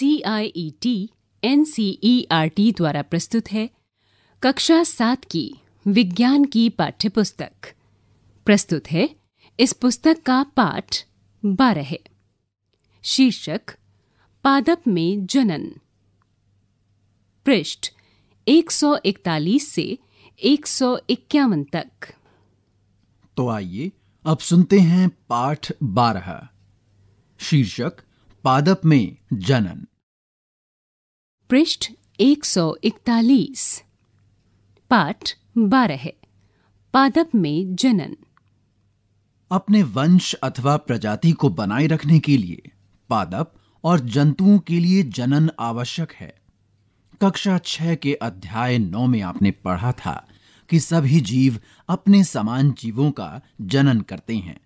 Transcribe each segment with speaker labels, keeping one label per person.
Speaker 1: C I E T N C E R T द्वारा प्रस्तुत है कक्षा सात की विज्ञान की पाठ्यपुस्तक प्रस्तुत है इस पुस्तक का पाठ बारह शीर्षक पादप में जनन पृष्ठ 141 से एक तक
Speaker 2: तो आइए अब सुनते हैं पाठ बारह शीर्षक पादप में जनन
Speaker 1: पृष्ठ 141 पाठ 12 है पादप में जनन
Speaker 2: अपने वंश अथवा प्रजाति को बनाए रखने के लिए पादप और जंतुओं के लिए जनन आवश्यक है कक्षा छह के अध्याय नौ में आपने पढ़ा था कि सभी जीव अपने समान जीवों का जनन करते हैं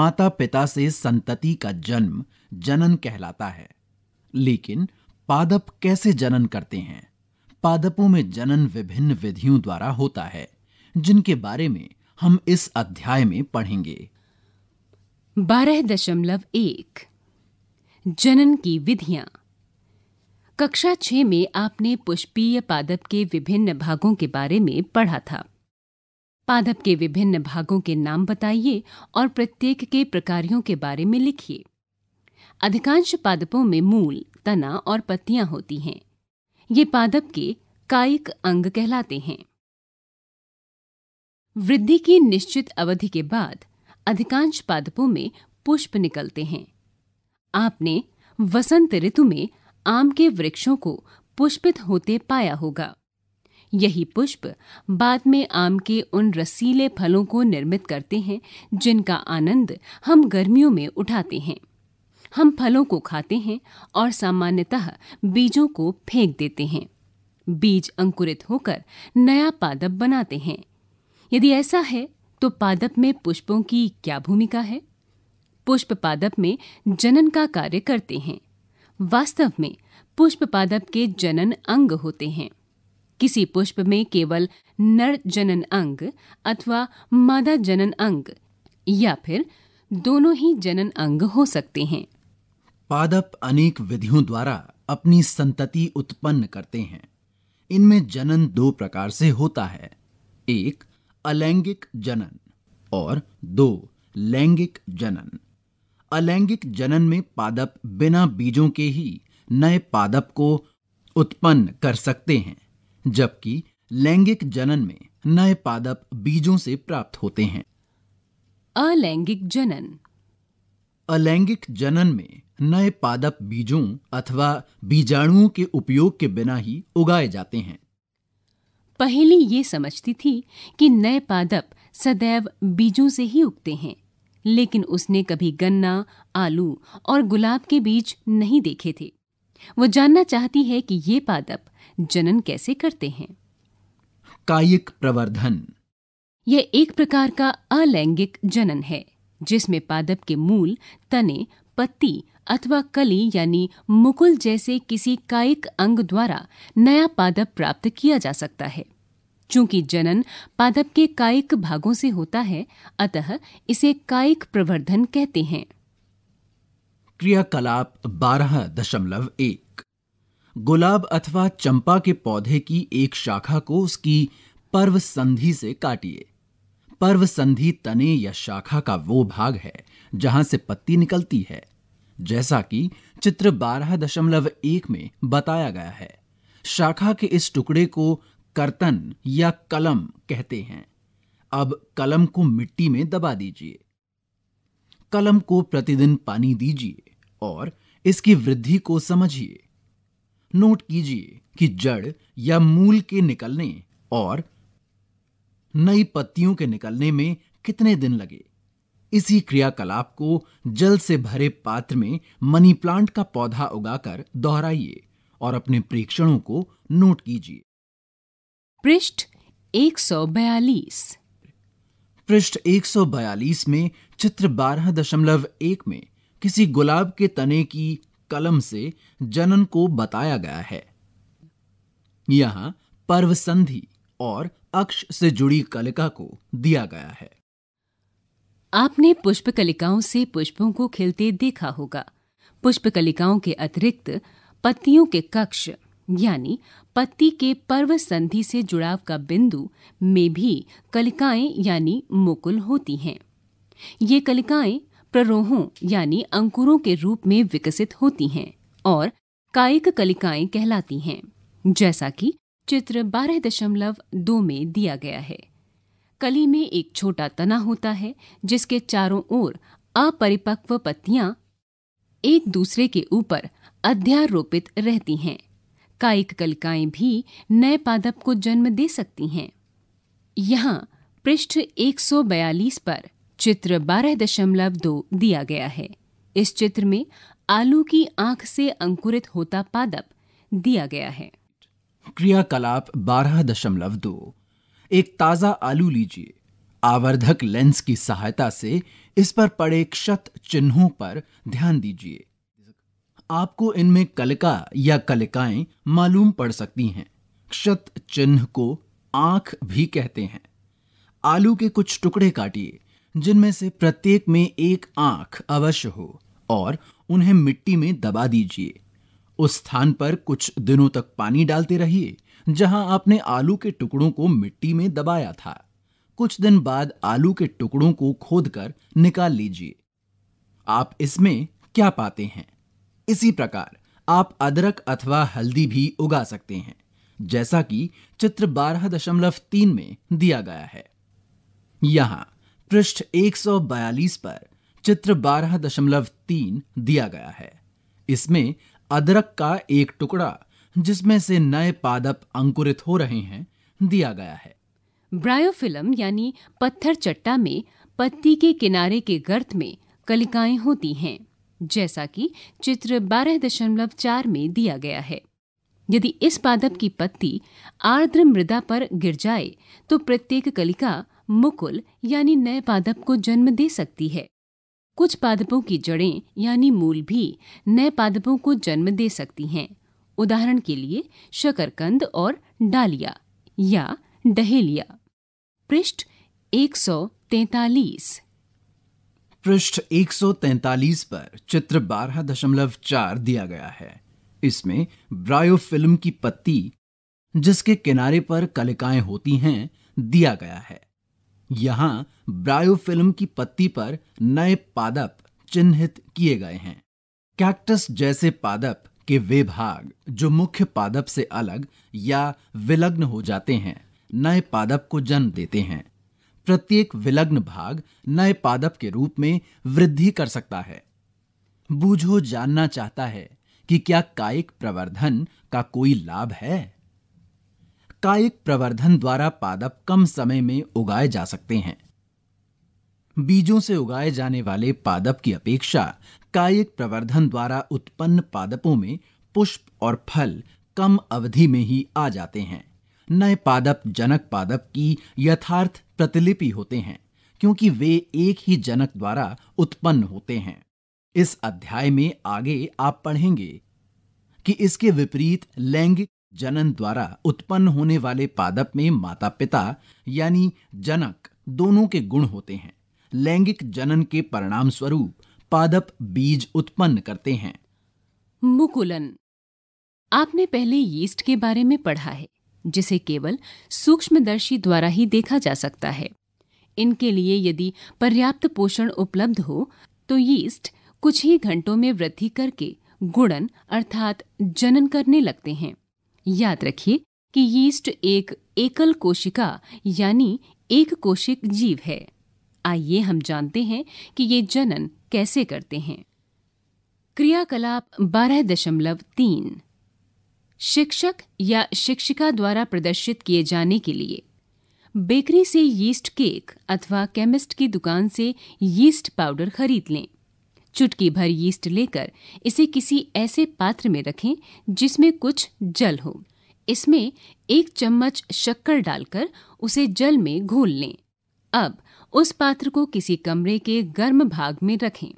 Speaker 2: माता पिता से संतति का जन्म जनन कहलाता है लेकिन पादप कैसे जनन करते हैं पादपों में जनन विभिन्न विधियों द्वारा होता है जिनके बारे में हम इस अध्याय में पढ़ेंगे
Speaker 1: बारह दशमलव एक जनन की विधियां कक्षा छह में आपने पुष्पीय पादप के विभिन्न भागों के बारे में पढ़ा था पादप के विभिन्न भागों के नाम बताइए और प्रत्येक के प्रकारियों के बारे में लिखिए अधिकांश पादपों में मूल तना और पत्तियां होती हैं ये पादप के कायिक अंग कहलाते हैं वृद्धि की निश्चित अवधि के बाद अधिकांश पादपों में पुष्प निकलते हैं आपने वसंत ऋतु में आम के वृक्षों को पुष्पित होते पाया होगा यही पुष्प बाद में आम के उन रसीले फलों को निर्मित करते हैं जिनका आनंद हम गर्मियों में उठाते हैं हम फलों को खाते हैं और सामान्यतः बीजों को फेंक देते हैं बीज अंकुरित होकर नया पादप बनाते हैं यदि ऐसा है तो पादप में पुष्पों की क्या भूमिका है पुष्प पादप में जनन का कार्य करते हैं वास्तव में पुष्प पादप के जनन अंग होते हैं किसी पुष्प में केवल नर जनन अंग अथवा मादा जनन अंग या फिर दोनों ही जनन अंग हो सकते हैं
Speaker 2: पादप अनेक विधियों द्वारा अपनी संतति उत्पन्न करते हैं इनमें जनन दो प्रकार से होता है एक अलैंगिक जनन और दो लैंगिक जनन अलैंगिक जनन में पादप बिना बीजों के ही नए पादप को उत्पन्न कर सकते हैं जबकि लैंगिक जनन में नए पादप बीजों से प्राप्त होते हैं
Speaker 1: अलैंगिक जनन
Speaker 2: अलैंगिक जनन में नए पादप बीजों अथवा बीजाणुओं के उपयोग के बिना ही उगाए जाते हैं
Speaker 1: पहली ये समझती थी कि नए पादप सदैव बीजों से ही उगते हैं लेकिन उसने कभी गन्ना आलू और गुलाब के बीज नहीं देखे थे वो जानना चाहती है कि ये पादप जनन कैसे करते हैं
Speaker 2: कायिक प्रवर्धन
Speaker 1: यह एक प्रकार का अलैंगिक जनन है जिसमें पादप के मूल तने पत्ती अथवा कली यानी मुकुल जैसे किसी कायिक अंग द्वारा नया पादप प्राप्त किया जा सकता है चूंकि जनन पादप के कायिक भागों से होता है अतः इसे कायिक प्रवर्धन कहते हैं
Speaker 2: क्रियाकलाप बारह दशमलव एक गुलाब अथवा चंपा के पौधे की एक शाखा को उसकी पर्व संधि से काटिए पर्व संधि तने या शाखा का वो भाग है जहां से पत्ती निकलती है जैसा कि चित्र 12.1 में बताया गया है शाखा के इस टुकड़े को कर्तन या कलम कहते हैं अब कलम को मिट्टी में दबा दीजिए कलम को प्रतिदिन पानी दीजिए और इसकी वृद्धि को समझिए नोट कीजिए कि जड़ या मूल के निकलने और नई पत्तियों के निकलने में कितने दिन लगे इसी क्रियाकलाप को जल से भरे पात्र में मनी प्लांट का पौधा उगाकर दोहराइए और अपने प्रेक्षणों को नोट कीजिए पृष्ठ
Speaker 1: 142
Speaker 2: पृष्ठ 142 में चित्र 12.1 में किसी गुलाब के तने की कलम से जनन को बताया गया है यहां पर्व संधि और अक्ष से जुड़ी कलिका को
Speaker 1: दिया गया है आपने पुष्प कलिकाओं से पुष्पों को खिलते देखा होगा पुष्प कलिकाओं के अतिरिक्त पत्तियों के कक्ष यानी पत्ती के पर्व संधि से जुड़ाव का बिंदु में भी कलिकाएं यानी मुकुल होती हैं ये कलिकाएं प्ररोहों यानी अंकुरों के रूप में विकसित होती हैं और कायिक कलिकाएं कहलाती हैं जैसा कि चित्र 12.2 में दिया गया है कली में एक छोटा तना होता है जिसके चारों ओर अपरिपक्व पत्तियां एक दूसरे के ऊपर अध्यारोपित रहती हैं कायिक कलिकाएं भी नए पादप को जन्म दे सकती हैं यहाँ पृष्ठ 142 पर चित्र 12.2 दिया गया है इस चित्र में आलू की आंख से अंकुरित होता पादप दिया गया है
Speaker 2: क्रियाकलाप बारह दशमलव दो एक ताजा आलू लीजिए आवर्धक लेंस की सहायता से इस पर पड़े क्षत चिन्हों पर ध्यान दीजिए आपको इनमें कलिका या कलिकाएं मालूम पड़ सकती हैं क्षत चिन्ह को आंख भी कहते हैं आलू के कुछ टुकड़े काटिए जिनमें से प्रत्येक में एक आंख अवश्य हो और उन्हें मिट्टी में दबा दीजिए उस स्थान पर कुछ दिनों तक पानी डालते रहिए जहां आपने आलू के टुकड़ों को मिट्टी में दबाया था कुछ दिन बाद आलू के टुकड़ों को खोदकर निकाल लीजिए आप इसमें क्या पाते हैं इसी प्रकार आप अदरक अथवा हल्दी भी उगा सकते हैं जैसा कि चित्र बारह दशमलव तीन में दिया गया है यहां पृष्ठ 142 पर चित्र बारह दशमलव तीन दिया गया है इसमें अदरक का एक टुकड़ा जिसमें से नए पादप अंकुरित हो रहे हैं दिया गया है
Speaker 1: ब्रायोफिलम यानी पत्थर चट्टा में पत्ती के किनारे के गर्त में कलिकाएं होती हैं जैसा कि चित्र 12.4 में दिया गया है यदि इस पादप की पत्ती आर्द्र मृदा पर गिर जाए तो प्रत्येक कलिका मुकुल यानी नए पादप को जन्म दे सकती है कुछ पादपों की जड़ें यानी मूल भी नए पादपों को जन्म दे सकती हैं उदाहरण के लिए शकरकंद और डालिया या डहेलिया पृष्ठ 143
Speaker 2: पृष्ठ 143 पर चित्र 12.4 दिया गया है इसमें ब्रायोफिल्म की पत्ती जिसके किनारे पर कलिकाएं होती हैं दिया गया है यहाँ ब्रायोफिल्म की पत्ती पर नए पादप चिन्हित किए गए हैं कैक्टस जैसे पादप के वे भाग जो मुख्य पादप से अलग या विलग्न हो जाते हैं नए पादप को जन्म देते हैं प्रत्येक विलग्न भाग नए पादप के रूप में वृद्धि कर सकता है बूझो जानना चाहता है कि क्या कायिक प्रवर्धन का कोई लाभ है कायिक प्रवर्धन द्वारा पादप कम समय में उगाए जा सकते हैं बीजों से उगाए जाने वाले पादप की अपेक्षा कायिक प्रवर्धन द्वारा उत्पन्न पादपों में पुष्प और फल कम अवधि में ही आ जाते हैं नए पादप जनक पादप की यथार्थ प्रतिलिपि होते हैं क्योंकि वे एक ही जनक द्वारा उत्पन्न होते हैं इस अध्याय में आगे आप पढ़ेंगे कि इसके विपरीत लैंगिक जनन द्वारा उत्पन्न होने वाले पादप में माता पिता यानी जनक दोनों के गुण होते हैं लैंगिक जनन के परिणाम स्वरूप पादप बीज उत्पन्न करते हैं
Speaker 1: मुकुलन आपने पहले यीस्ट के बारे में पढ़ा है जिसे केवल सूक्ष्मदर्शी द्वारा ही देखा जा सकता है इनके लिए यदि पर्याप्त पोषण उपलब्ध हो तो यीस्ट कुछ ही घंटों में वृद्धि करके गुणन अर्थात जनन करने लगते हैं याद रखिए कि यीस्ट एक एकल कोशिका यानी एक कोशिक जीव है आइए हम जानते हैं कि ये जनन कैसे करते हैं क्रियाकलाप बारह दशमलव तीन शिक्षक या शिक्षिका द्वारा प्रदर्शित किए जाने के लिए बेकरी से यीस्ट केक अथवा केमिस्ट की दुकान से यीस्ट पाउडर खरीद लें चुटकी भर यीस्ट लेकर इसे किसी ऐसे पात्र में रखें जिसमें कुछ जल हो इसमें एक चम्मच शक्कर डालकर उसे जल में घोल लें अब उस पात्र को किसी कमरे के गर्म भाग में रखें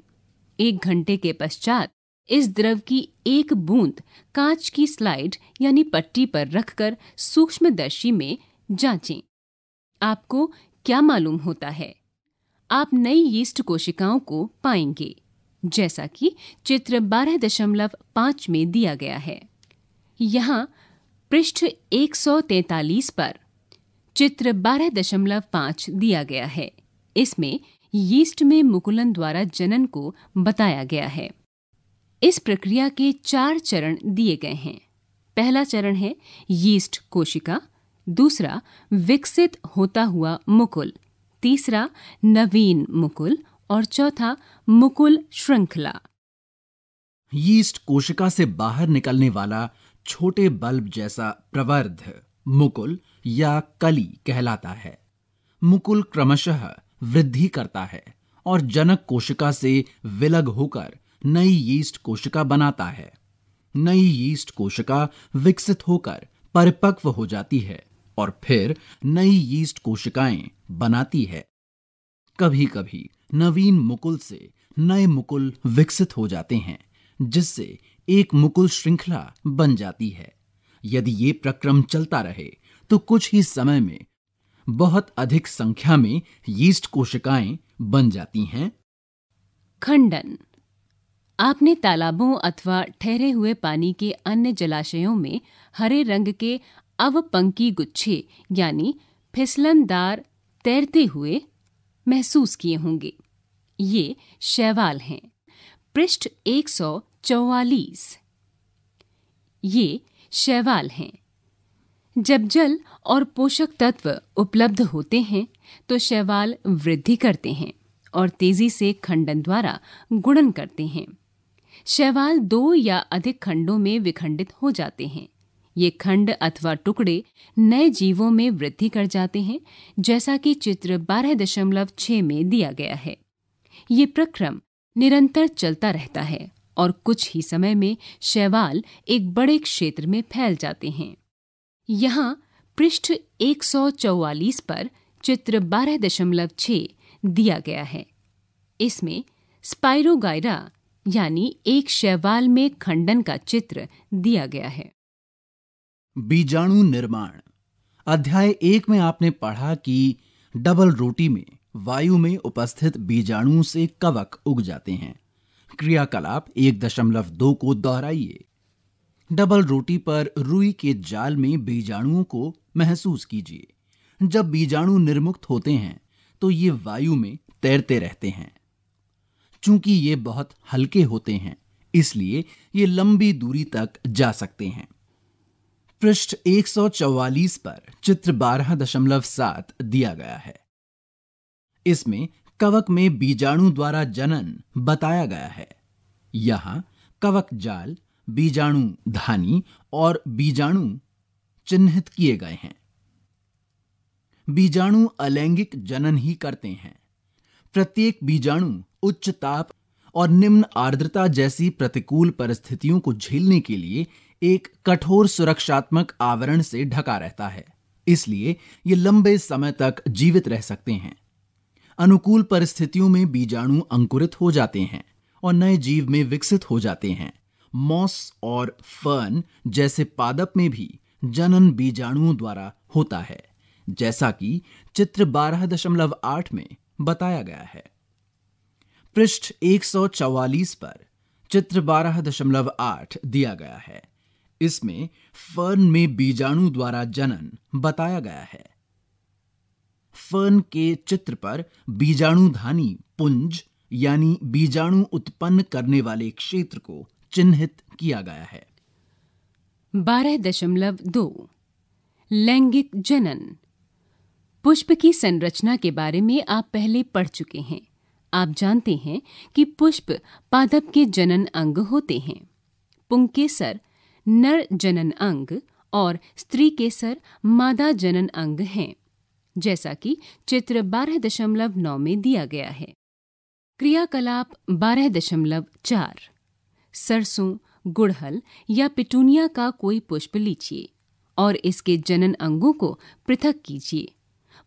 Speaker 1: एक घंटे के पश्चात इस द्रव की एक बूंद कांच की स्लाइड यानी पट्टी पर रखकर सूक्ष्मदर्शी में जांचें आपको क्या मालूम होता है आप नई यीस्ट कोशिकाओं को पाएंगे जैसा कि चित्र 12.5 में दिया गया है यहाँ पृष्ठ 143 पर चित्र 12.5 दिया गया है इसमें यीस्ट में मुकुलन द्वारा जनन को बताया गया है इस प्रक्रिया के चार चरण दिए गए हैं पहला चरण है यीस्ट कोशिका दूसरा विकसित होता हुआ मुकुल तीसरा नवीन मुकुल और चौथा मुकुल श्रृंखला
Speaker 2: यीस्ट कोशिका से बाहर निकलने वाला छोटे बल्ब जैसा प्रवर्ध मुकुल या कली कहलाता है मुकुल क्रमशः वृद्धि करता है और जनक कोशिका से विलग होकर नई यीस्ट कोशिका बनाता है नई यीस्ट कोशिका विकसित होकर परिपक्व हो जाती है और फिर नई यीस्ट कोशिकाएं बनाती है कभी कभी नवीन मुकुल से नए मुकुल विकसित हो जाते हैं जिससे एक मुकुल श्रृंखला बन जाती है यदि ये प्रक्रम चलता रहे तो कुछ ही समय में बहुत अधिक संख्या में यीस्ट कोशिकाएं बन जाती हैं
Speaker 1: खंडन आपने तालाबों अथवा ठहरे हुए पानी के अन्य जलाशयों में हरे रंग के अवपंकी गुच्छे यानी फिसलनदार तैरते हुए महसूस किए होंगे ये शैवाल हैं पृष्ठ 144 ये शैवाल हैं जब जल और पोषक तत्व उपलब्ध होते हैं तो शैवाल वृद्धि करते हैं और तेजी से खंडन द्वारा गुणन करते हैं शैवाल दो या अधिक खंडों में विखंडित हो जाते हैं ये खंड अथवा टुकड़े नए जीवों में वृद्धि कर जाते हैं जैसा कि चित्र बारह दशमलव छः में दिया गया है ये प्रक्रम निरंतर चलता रहता है और कुछ ही समय में शैवाल एक बड़े क्षेत्र में फैल जाते हैं यहाँ पृष्ठ 144 पर चित्र 12.6 दिया गया है इसमें स्पाइरोगायरा यानी एक शैवाल में खंडन का चित्र दिया गया है
Speaker 2: बीजाणु निर्माण अध्याय एक में आपने पढ़ा कि डबल रोटी में वायु में उपस्थित बीजाणुओं से कवक उग जाते हैं क्रियाकलाप एक दशमलव दो को दोहराइए डबल रोटी पर रुई के जाल में बीजाणुओं को महसूस कीजिए जब बीजाणु निर्मुक्त होते हैं तो ये वायु में तैरते रहते हैं चूंकि ये बहुत हल्के होते हैं इसलिए ये लंबी दूरी तक जा सकते हैं पृष्ठ 144 पर चित्र बारह दशमलव सात दिया गया है इसमें कवक में बीजाणु द्वारा जनन बताया गया है यहां कवक जाल बीजाणु धानी और बीजाणु चिन्हित किए गए हैं बीजाणु अलैंगिक जनन ही करते हैं प्रत्येक बीजाणु उच्च ताप और निम्न आर्द्रता जैसी प्रतिकूल परिस्थितियों को झेलने के लिए एक कठोर सुरक्षात्मक आवरण से ढका रहता है इसलिए ये लंबे समय तक जीवित रह सकते हैं अनुकूल परिस्थितियों में बीजाणु अंकुरित हो जाते हैं और नए जीव में विकसित हो जाते हैं मॉस और फर्न जैसे पादप में भी जनन बीजाणुओं द्वारा होता है जैसा कि चित्र 12.8 में बताया गया है पृष्ठ 144 पर चित्र 12.8 दिया गया है इसमें फर्न में बीजाणु द्वारा जनन बताया गया है फर्न के चित्र पर बीजाणुधानी पुंज यानी बीजाणु उत्पन्न करने वाले क्षेत्र को चिन्हित किया गया है
Speaker 1: बारह दशमलव दो लैंगिक जनन पुष्प की संरचना के बारे में आप पहले पढ़ चुके हैं आप जानते हैं कि पुष्प पादप के जनन अंग होते हैं पुंकेसर नर जनन अंग और स्त्री के सर मादा जनन अंग हैं जैसा कि चित्र 12.9 में दिया गया है क्रियाकलाप 12.4 सरसों गुड़हल या पिटूनिया का कोई पुष्प लीजिए और इसके जनन अंगों को पृथक कीजिए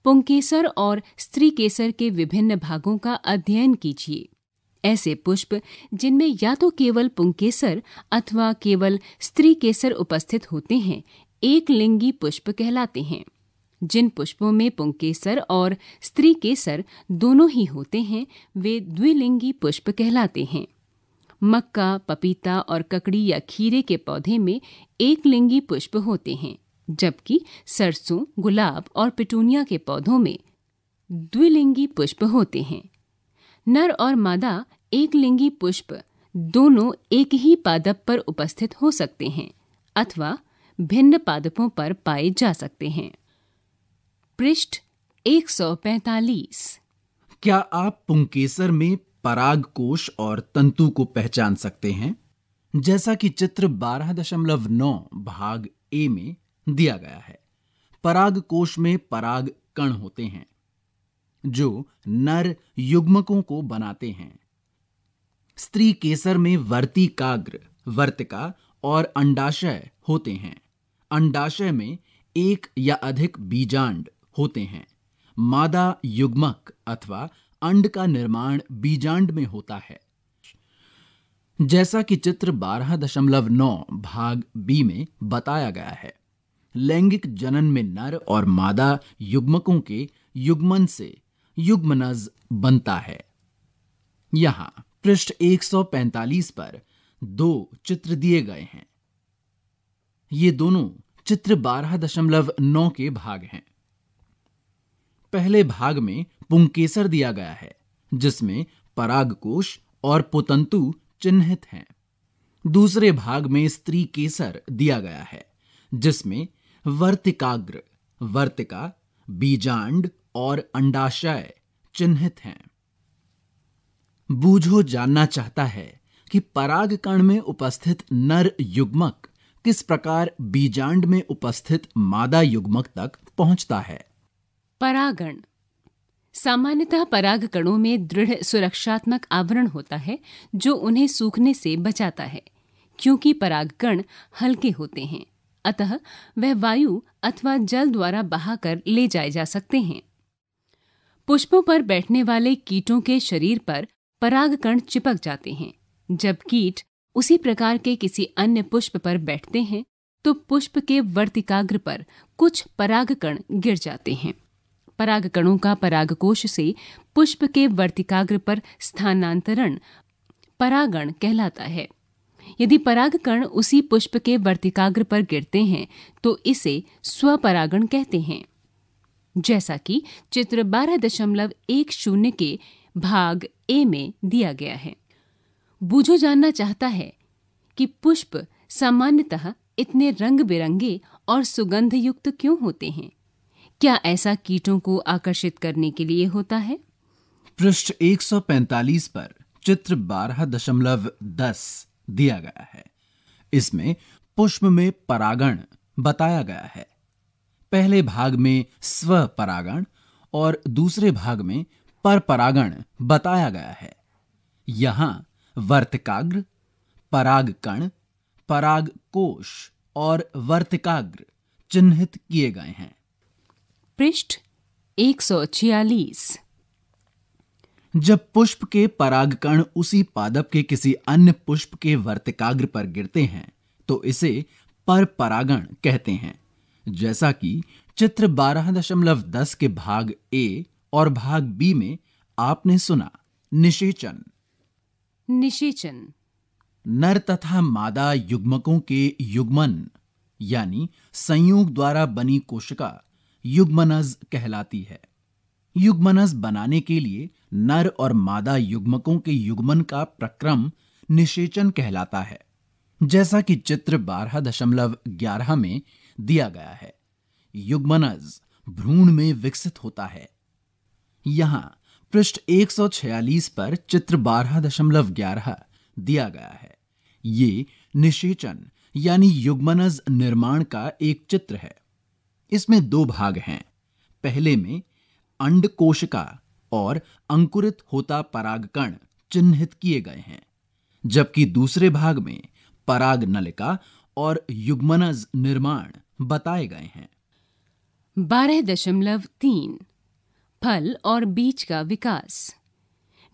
Speaker 1: पुंकेसर और स्त्री केसर के विभिन्न भागों का अध्ययन कीजिए ऐसे पुष्प जिनमें या तो केवल पुंकेसर अथवा केवल स्त्री केसर उपस्थित होते हैं एक लिंगी पुष्प कहलाते हैं जिन पुष्पों में पुंकेसर और स्त्री केसर दोनों ही होते हैं वे द्विलिंगी पुष्प कहलाते हैं मक्का पपीता और ककड़ी या खीरे के पौधे में एक लिंगी पुष्प होते हैं जबकि सरसों गुलाब और पिटूनिया के पौधों में द्विलिंगी पुष्प होते हैं नर और मादा एक लिंगी पुष्प दोनों एक ही पादप पर उपस्थित हो सकते हैं अथवा भिन्न पादपों पर पाए जा सकते हैं पृष्ठ 145
Speaker 2: क्या आप पुंकेसर में पराग कोश और तंतु को पहचान सकते हैं जैसा कि चित्र 12.9 भाग ए में दिया गया है पराग कोश में पराग कण होते हैं जो नर युग्मकों को बनाते हैं स्त्री केसर में वर्तिकाग्र वर्तिका और अंडाशय होते हैं अंडाशय में एक या अधिक बीजांड होते हैं मादा युग्मक अथवा अंड का निर्माण बीजांड में होता है जैसा कि चित्र 12.9 भाग बी में बताया गया है लैंगिक जनन में नर और मादा युग्मकों के युग्मन से युग्मनज बनता है यहां पृष्ठ 145 पर दो चित्र दिए गए हैं ये दोनों चित्र 12.9 के भाग हैं पहले भाग में पुंकेसर दिया गया है जिसमें परागकोश और पुतंतु चिन्हित हैं दूसरे भाग में स्त्री केसर दिया गया है जिसमें वर्तिकाग्र वर्तिका बीजांड और अंडाशय चिन्हित हैं बूझो जानना चाहता है कि पराग कण में उपस्थित नर युग्मक किस प्रकार बीजांड में उपस्थित मादा युग्मक तक पहुंचता है
Speaker 1: परागण सामान्यतः पराग कणों में दृढ़ सुरक्षात्मक आवरण होता है जो उन्हें सूखने से बचाता है क्योंकि पराग कण हल्के होते हैं अतः वह वायु अथवा जल द्वारा बहाकर ले जाए जा सकते हैं पुष्पों पर बैठने वाले कीटों के शरीर पर परागकण चिपक जाते हैं जब कीट उसी प्रकार के किसी अन्य पुष्प पर बैठते हैं तो पुष्प के वर्तिकाग्र पर कुछ परागकण गिर जाते हैं परागकणों का परागकोश से पुष्प के वर्तिकाग्र पर स्थानांतरण परागण कहलाता है यदि परागकण उसी पुष्प के वर्तिकाग्र पर गिरते हैं तो इसे स्वपरागण कहते हैं जैसा कि चित्र 12.10 के भाग ए में दिया गया है बूझो जानना चाहता है कि पुष्प सामान्यतः इतने रंग बिरंगे और सुगंध युक्त क्यों होते हैं क्या ऐसा कीटों को आकर्षित करने के लिए होता है
Speaker 2: पृष्ठ 145 पर चित्र 12.10 दिया गया है इसमें पुष्प में परागण बताया गया है पहले भाग में स्व परागण और दूसरे भाग में पर परागण बताया गया है यहां वर्तकाग्र परागकण पराग कोश और वर्तकाग्र चिन्हित किए गए हैं
Speaker 1: पृष्ठ एक
Speaker 2: जब पुष्प के पराग कण उसी पादप के किसी अन्य पुष्प के वर्तकाग्र पर गिरते हैं तो इसे पर परागण कहते हैं जैसा कि चित्र 12.10 के भाग ए और भाग बी में आपने सुना निषेचन
Speaker 1: निषेचन
Speaker 2: नर तथा मादा युग्मकों के युग्मन यानी संयोग द्वारा बनी कोशिका युग्मनज कहलाती है युग्मनज बनाने के लिए नर और मादा युग्मकों के युग्मन का प्रक्रम निषेचन कहलाता है जैसा कि चित्र 12.11 में दिया गया है युग्मनज भ्रूण में विकसित होता है यहां पृष्ठ 146 पर चित्र 12.11 दिया गया है ये निषेचन यानी युग्मनज निर्माण का एक चित्र है इसमें दो भाग हैं पहले में अंड कोशिका और अंकुरित होता परागकण चिन्हित किए गए हैं जबकि दूसरे भाग में पराग नलिका और युग्मनज निर्माण
Speaker 1: बताए गए हैं बारह दशमलव तीन फल और बीज का विकास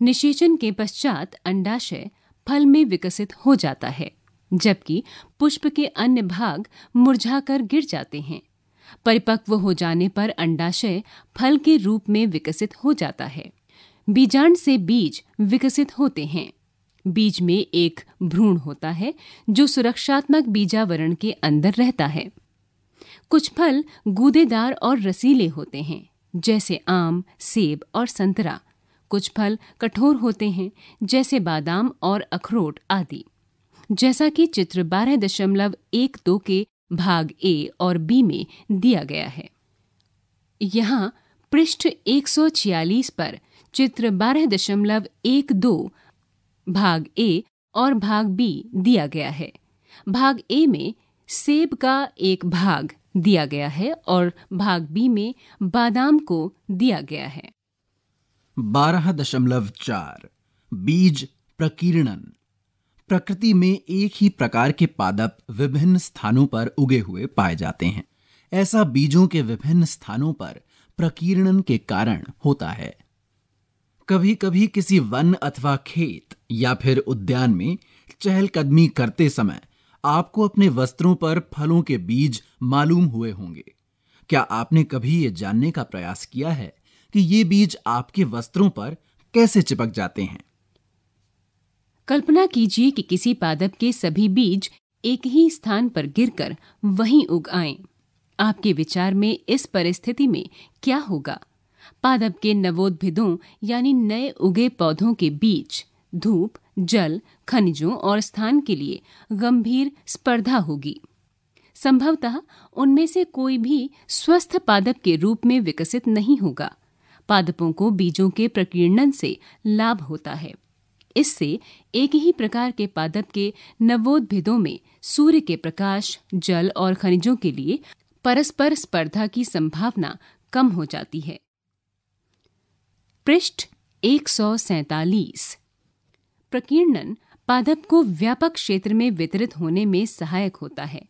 Speaker 1: निषेचन के पश्चात अंडाशय फल में विकसित हो जाता है जबकि पुष्प के अन्य भाग मुरझाकर गिर जाते हैं परिपक्व हो जाने पर अंडाशय फल के रूप में विकसित हो जाता है बीजांड से बीज विकसित होते हैं बीज में एक भ्रूण होता है जो सुरक्षात्मक बीजावरण के अंदर रहता है कुछ फल गूदेदार और रसीले होते हैं जैसे आम सेब और संतरा कुछ फल कठोर होते हैं जैसे बादाम और अखरोट आदि जैसा कि चित्र बारह दशमलव एक दो के भाग ए और बी में दिया गया है यहाँ पृष्ठ 146 पर चित्र बारह दशमलव एक दो भाग ए और भाग बी दिया गया है भाग ए में सेब का एक भाग दिया गया है और भाग बी में बादाम को दिया गया है
Speaker 2: बारह दशमलव चार बीज प्रकीर्णन प्रकृति में एक ही प्रकार के पादप विभिन्न स्थानों पर उगे हुए पाए जाते हैं ऐसा बीजों के विभिन्न स्थानों पर प्रकीर्णन के कारण होता है कभी कभी किसी वन अथवा खेत या फिर उद्यान में चहलकदमी करते समय आपको अपने वस्त्रों पर फलों के बीज मालूम हुए होंगे क्या आपने कभी ये जानने का प्रयास किया है कि ये बीज आपके वस्त्रों पर कैसे चिपक जाते हैं
Speaker 1: कल्पना कीजिए कि किसी पादप के सभी बीज एक ही स्थान पर गिरकर वहीं उग आएं। आपके विचार में इस परिस्थिति में क्या होगा पादप के नवोद्भिदों यानी नए उगे पौधों के बीच धूप जल खनिजों और स्थान के लिए गंभीर स्पर्धा होगी संभवतः उनमें से कोई भी स्वस्थ पादप के रूप में विकसित नहीं होगा पादपों को बीजों के प्रकीर्णन से लाभ होता है इससे एक ही प्रकार के पादप के नवोद्भिदों में सूर्य के प्रकाश जल और खनिजों के लिए परस्पर स्पर्धा की संभावना कम हो जाती है पृष्ठ एक प्रकीर्णन पादप को व्यापक क्षेत्र में वितरित होने में सहायक होता है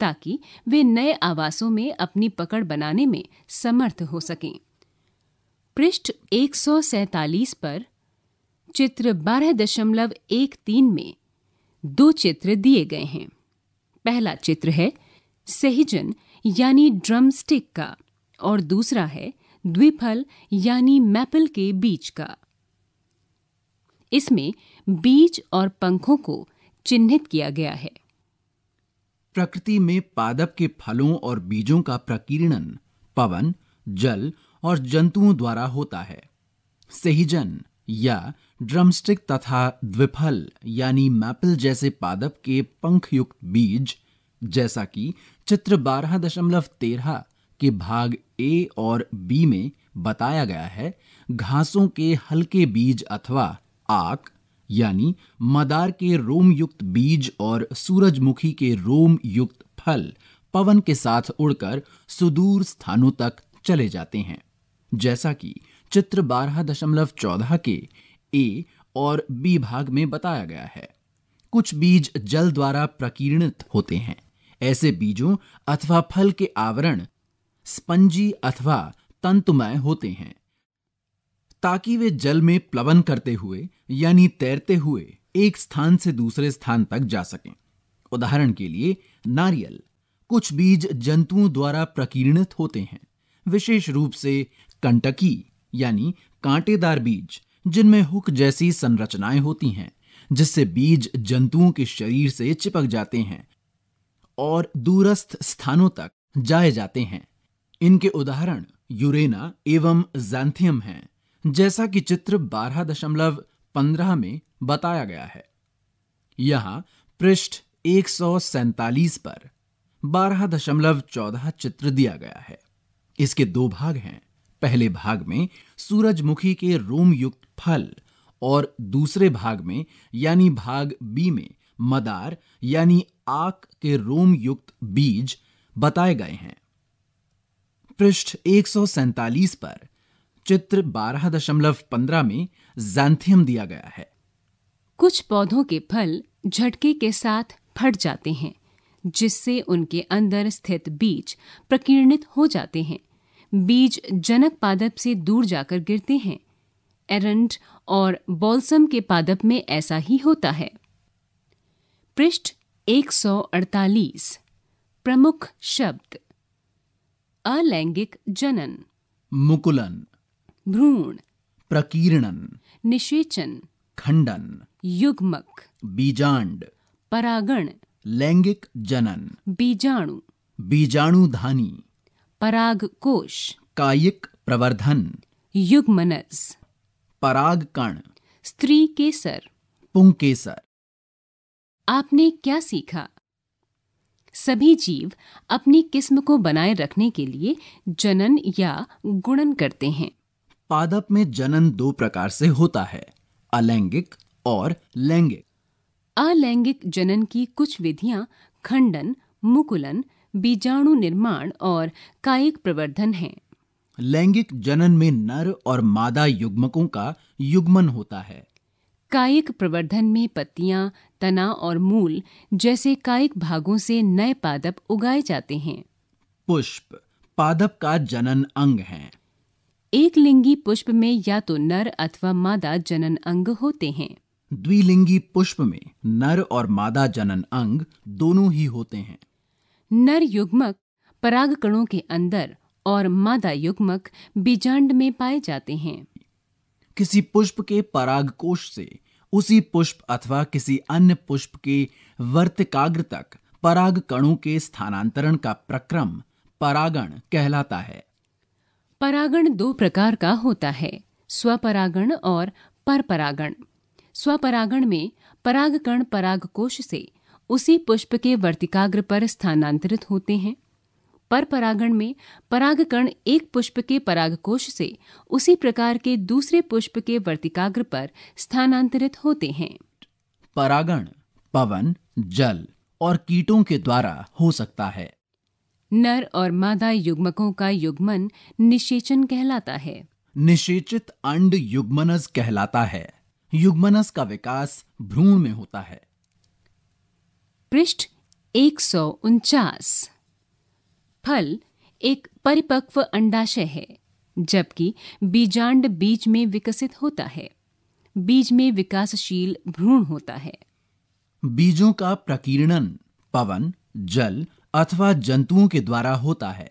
Speaker 1: ताकि वे नए आवासों में अपनी पकड़ बनाने में समर्थ हो सकें पृष्ठ एक पर चित्र 12.13 में दो चित्र दिए गए हैं पहला चित्र है सहिजन यानी ड्रम स्टिक का और दूसरा है द्विफल यानी मैपल के बीज का इसमें बीज और पंखों को चिन्हित किया गया है
Speaker 2: प्रकृति में पादप के फलों और बीजों का प्रकीर्णन पवन जल और जंतुओं द्वारा होता है सहीजन या ड्रमस्टिक तथा द्विफल यानी मैपल जैसे पादप के पंखयुक्त बीज जैसा कि चित्र बारह दशमलव तेरह के भाग ए और बी में बताया गया है घासों के हल्के बीज अथवा आक यानी मदार के रोम युक्त बीज और सूरजमुखी के रोम युक्त फल पवन के साथ उड़कर सुदूर स्थानों तक चले जाते हैं जैसा कि चित्र बारह दशमलव चौदह के ए और बी भाग में बताया गया है कुछ बीज जल द्वारा प्रकीर्णित होते हैं ऐसे बीजों अथवा फल के आवरण स्पंजी अथवा तंतुमय होते हैं ताकि वे जल में प्लवन करते हुए यानी तैरते हुए एक स्थान से दूसरे स्थान तक जा सकें उदाहरण के लिए नारियल कुछ बीज जंतुओं द्वारा प्रकीर्णित होते हैं विशेष रूप से कंटकी यानी कांटेदार बीज जिनमें हुक जैसी संरचनाएं होती हैं जिससे बीज जंतुओं के शरीर से चिपक जाते हैं और दूरस्थ स्थानों तक जाए जाते हैं इनके उदाहरण यूरेना एवं जैंथियम हैं जैसा कि चित्र 12.15 में बताया गया है यहां पृष्ठ एक पर 12.14 चित्र दिया गया है इसके दो भाग हैं पहले भाग में सूरजमुखी के रोमयुक्त फल और दूसरे भाग में यानी भाग बी में मदार यानी आक के रोमयुक्त बीज बताए गए हैं पृष्ठ एक पर चित्र 12.15 में जैंथियम दिया गया है
Speaker 1: कुछ पौधों के फल झटके के साथ फट जाते हैं जिससे उनके अंदर स्थित बीज प्रकीर्णित हो जाते हैं बीज जनक पादप से दूर जाकर गिरते हैं एरंड और बॉल्सम के पादप में ऐसा ही होता है पृष्ठ 148 प्रमुख शब्द अलैंगिक जनन मुकुलन भ्रूण
Speaker 2: प्रकीर्णन निषेचन खंडन युग्मक बीजांड परागण लैंगिक जनन बीजाणु बीजाणु धानी पराग कोष कायिक प्रवर्धन युग्मनस पराग कण
Speaker 1: स्त्री केसर
Speaker 2: पुंकेसर
Speaker 1: आपने क्या सीखा सभी जीव अपनी किस्म को बनाए रखने के लिए जनन या गुणन करते हैं
Speaker 2: पादप में जनन दो प्रकार से होता है अलैंगिक और लैंगिक
Speaker 1: अलैंगिक जनन की कुछ विधियां खंडन मुकुलन बीजाणु निर्माण और कायिक प्रवर्धन हैं।
Speaker 2: लैंगिक जनन में नर और मादा युग्मकों का युग्मन होता है
Speaker 1: कायिक प्रवर्धन में पत्तियां तना और मूल जैसे कायिक भागों से नए पादप उगाए जाते हैं
Speaker 2: पुष्प पादप का जनन अंग है
Speaker 1: एक लिंगी पुष्प में या तो नर अथवा मादा जनन अंग होते हैं
Speaker 2: द्विलिंगी पुष्प में नर और मादा जनन अंग दोनों ही होते हैं
Speaker 1: नर युग्मक परागकणों के अंदर और मादा युग्मक बीजांड में पाए जाते हैं
Speaker 2: किसी पुष्प के पराग कोष से उसी पुष्प अथवा किसी अन्य पुष्प के वर्तकाग्र तक पराग कणों के स्थानांतरण का प्रक्रम परागण कहलाता है
Speaker 1: परागण दो प्रकार का होता है स्वपरागण और परपरागण स्वपरागण में परागकण पराग कोश से उसी पुष्प के वर्तिकाग्र पर स्थानांतरित होते हैं पर परागण में परागकण एक पुष्प के परागकोश से उसी प्रकार के दूसरे पुष्प के वर्तिकाग्र पर स्थानांतरित होते हैं
Speaker 2: परागण पवन जल और कीटों के द्वारा हो सकता है
Speaker 1: नर और मादा युग्मकों का युग्मन निषेचन कहलाता है
Speaker 2: निषेचित अंड युग्मनज कहलाता है युग्मनस का विकास भ्रूण में होता है
Speaker 1: पृष्ठ एक सौ उनचास फल एक परिपक्व अंडाशय है जबकि बीजांड बीज में विकसित होता है बीज में विकासशील भ्रूण होता है
Speaker 2: बीजों का प्रकीर्णन पवन जल अथवा जंतुओं के द्वारा होता
Speaker 1: है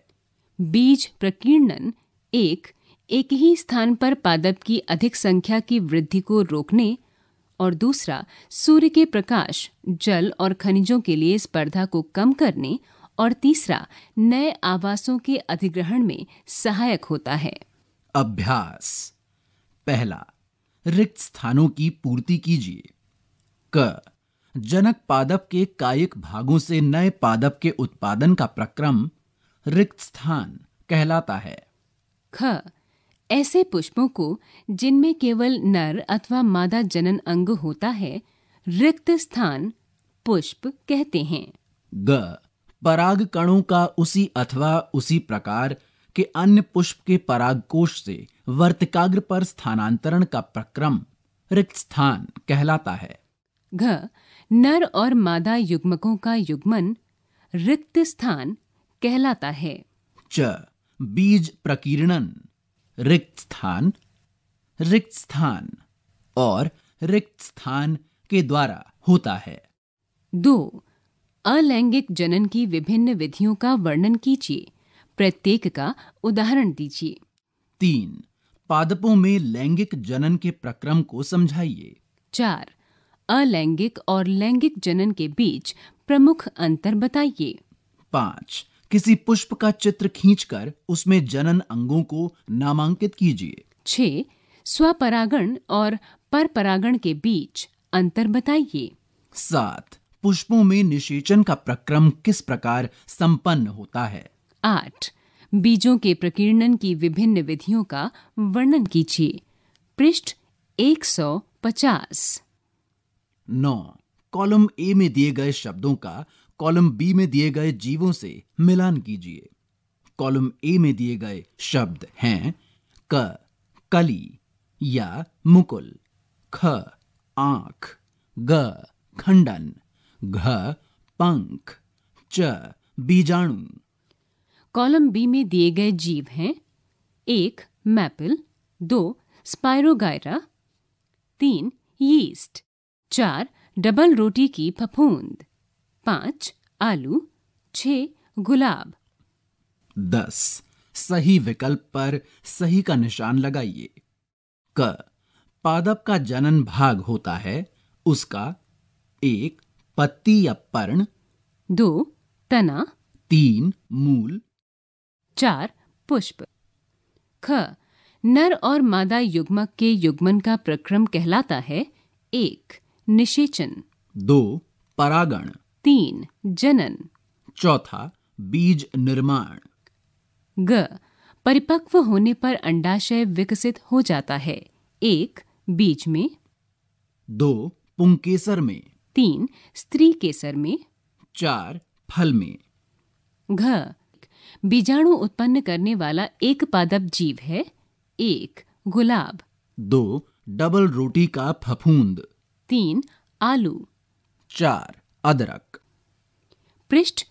Speaker 1: बीज प्रकीर्णन एक एक ही स्थान पर पादप की अधिक संख्या की वृद्धि को रोकने और दूसरा सूर्य के प्रकाश जल और खनिजों के लिए स्पर्धा को कम करने और तीसरा नए आवासों के अधिग्रहण में सहायक होता है
Speaker 2: अभ्यास पहला रिक्त स्थानों की पूर्ति कीजिए क जनक पादप के कायिक भागों से नए पादप के उत्पादन का प्रक्रम रिक्त स्थान कहलाता है
Speaker 1: ख ऐसे पुष्पों को जिनमें केवल नर अथवा मादा जनन अंग होता है रिक्त स्थान पुष्प कहते हैं
Speaker 2: ग पराग कणों का उसी अथवा उसी प्रकार के अन्य पुष्प के पराग कोष से वर्तकाग्र पर स्थानांतरण का प्रक्रम रिक्त स्थान कहलाता है
Speaker 1: घ नर और मादा युग्मकों का युग्मन रिक्त स्थान कहलाता है
Speaker 2: च बीज प्रकीर्णन रिक्त स्थान रिक्त स्थान और रिक्त स्थान के द्वारा होता है
Speaker 1: दो अलैंगिक जनन की विभिन्न विधियों का वर्णन कीजिए प्रत्येक का उदाहरण दीजिए
Speaker 2: तीन पादपों में लैंगिक जनन के प्रक्रम को समझाइए
Speaker 1: चार अलैंगिक और लैंगिक जनन के बीच प्रमुख अंतर बताइए
Speaker 2: पाँच किसी पुष्प का चित्र खींचकर उसमें जनन अंगों को नामांकित कीजिए
Speaker 1: छ स्वपरागण और परपरागण के बीच अंतर बताइए सात
Speaker 2: पुष्पों में निषेचन का प्रक्रम किस प्रकार संपन्न होता है
Speaker 1: आठ बीजों के प्रकीर्णन की विभिन्न विधियों का वर्णन कीजिए पृष्ठ 150 नौ कॉलम
Speaker 2: ए में दिए गए शब्दों का कॉलम बी में दिए गए जीवों से मिलान कीजिए कॉलम ए में दिए गए शब्द हैं क कली या मुकुल ख आंख ग खंडन घ पंख च बीजाणु
Speaker 1: कॉलम बी में दिए गए जीव हैं एक मैपल दो स्पायरोगायरा तीन यीस्ट चार डबल रोटी की फफूंद पांच आलू छ गुलाब
Speaker 2: दस सही विकल्प पर सही का निशान लगाइए क पादप का जनन भाग होता है उसका एक
Speaker 1: पत्ती या पर्ण दो तना तीन मूल चार पुष्प ख नर और मादा युग्मक के युग्मन का प्रक्रम कहलाता है एक निषेचन
Speaker 2: दो परागण
Speaker 1: तीन जनन
Speaker 2: चौथा बीज निर्माण
Speaker 1: ग परिपक्व होने पर अंडाशय विकसित हो जाता है एक बीज में दो पुंकेसर में तीन स्त्री केसर में चार फल में घ बीजाणु उत्पन्न करने वाला एक पादप जीव है एक गुलाब दो डबल रोटी का फफूंद तीन आलू चार अदरक पृष्ठ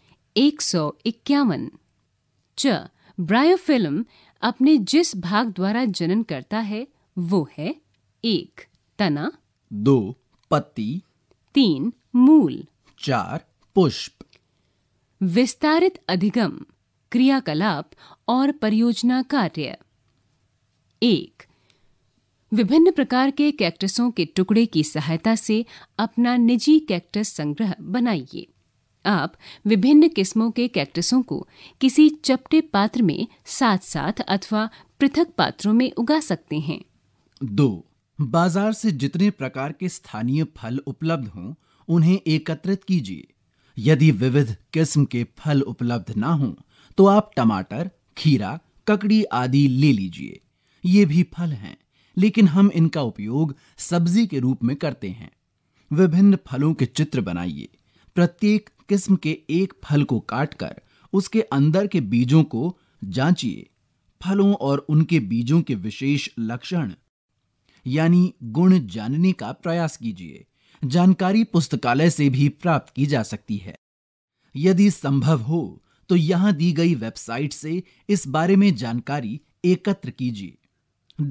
Speaker 1: एक सौ इक्यावन च ब्रायोफिल्म अपने जिस भाग द्वारा जनन करता है वो है एक तना दो पत्ती तीन मूल चार पुष्प विस्तारित अधिगम क्रियाकलाप और परियोजना कार्य एक विभिन्न प्रकार के कैक्टसों के टुकड़े की सहायता से अपना निजी कैक्टस संग्रह बनाइए आप विभिन्न किस्मों के कैक्टसों को किसी चपटे पात्र में साथ साथ अथवा पृथक पात्रों में उगा सकते हैं
Speaker 2: दो बाजार से जितने प्रकार के स्थानीय फल उपलब्ध हों उन्हें एकत्रित कीजिए यदि विविध किस्म के फल उपलब्ध ना हों तो आप टमाटर खीरा ककड़ी आदि ले लीजिए ये भी फल हैं लेकिन हम इनका उपयोग सब्जी के रूप में करते हैं विभिन्न फलों के चित्र बनाइए प्रत्येक किस्म के एक फल को काटकर उसके अंदर के बीजों को जांचिए फलों और उनके बीजों के विशेष लक्षण यानी गुण जानने का प्रयास कीजिए जानकारी पुस्तकालय से भी प्राप्त की जा सकती है यदि संभव हो तो यहां दी गई वेबसाइट से इस बारे में जानकारी एकत्र कीजिए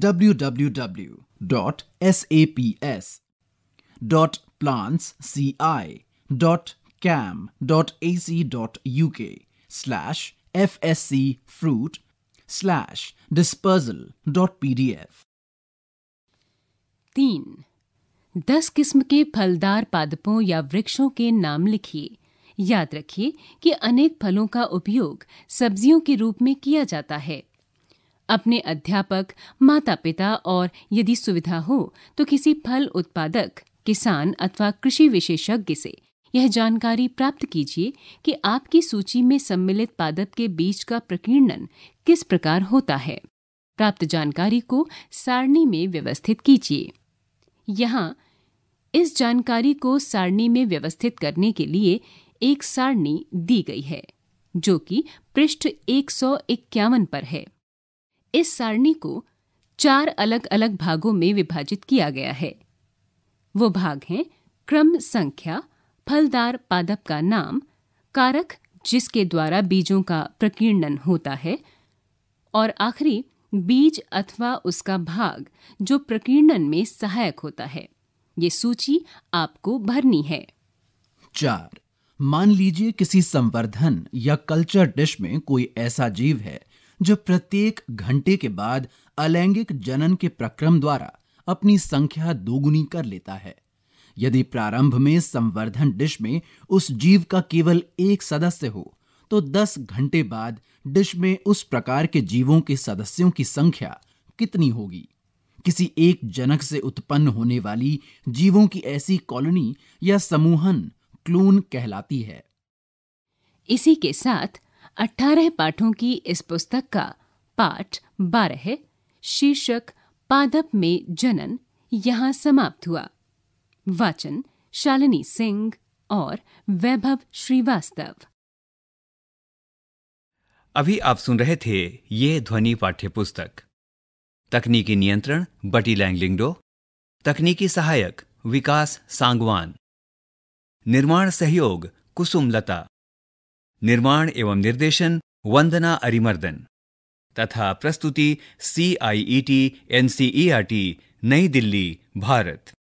Speaker 2: www.saps.plants.ci.cam.ac.uk slash fscfruit slash dispersal.pdf
Speaker 1: तीन दस किस्म के फलदार पादपों या वृक्षों के नाम लिखिए याद रखिए कि अनेक फलों का उपयोग सब्जियों के रूप में किया जाता है अपने अध्यापक माता पिता और यदि सुविधा हो तो किसी फल उत्पादक किसान अथवा कृषि विशेषज्ञ से यह जानकारी प्राप्त कीजिए कि आपकी सूची में सम्मिलित पादप के बीज का प्रकीर्णन किस प्रकार होता है प्राप्त जानकारी को सारणी में व्यवस्थित कीजिए यहाँ इस जानकारी को सारणी में व्यवस्थित करने के लिए एक सारणी दी गई है जो कि पृष्ठ एक पर है इस सारणी को चार अलग अलग भागों में विभाजित किया गया है वो भाग हैं क्रम संख्या फलदार पादप का नाम कारक जिसके द्वारा बीजों का प्रकीर्णन होता है और आखिरी बीज अथवा उसका भाग जो प्रकीर्णन में सहायक होता है ये सूची आपको भरनी है
Speaker 2: चार मान लीजिए किसी संवर्धन या कल्चर डिश में कोई ऐसा जीव है जो प्रत्येक घंटे के बाद अलैंगिक जनन के प्रक्रम द्वारा अपनी संख्या दोगुनी कर लेता है यदि प्रारंभ में संवर्धन डिश में उस जीव का केवल एक सदस्य हो तो 10 घंटे बाद डिश में उस प्रकार के जीवों के सदस्यों की संख्या कितनी होगी किसी एक जनक से उत्पन्न होने वाली जीवों की ऐसी कॉलोनी या समूहन
Speaker 1: क्लून कहलाती है इसी के साथ 18 पाठों की इस पुस्तक का पाठ 12 शीर्षक पादप में जनन यहाँ समाप्त हुआ वाचन शालिनी सिंह और वैभव श्रीवास्तव अभी आप सुन रहे थे ये ध्वनि पाठ्य पुस्तक तकनीकी नियंत्रण बटी
Speaker 2: लैंगलिंगडो तकनीकी सहायक विकास सांगवान निर्माण सहयोग कुसुम लता निर्माण एवं निर्देशन वंदना
Speaker 1: अरिमर्दन तथा प्रस्तुति C I E T N C E R T Nai Delhi Bharat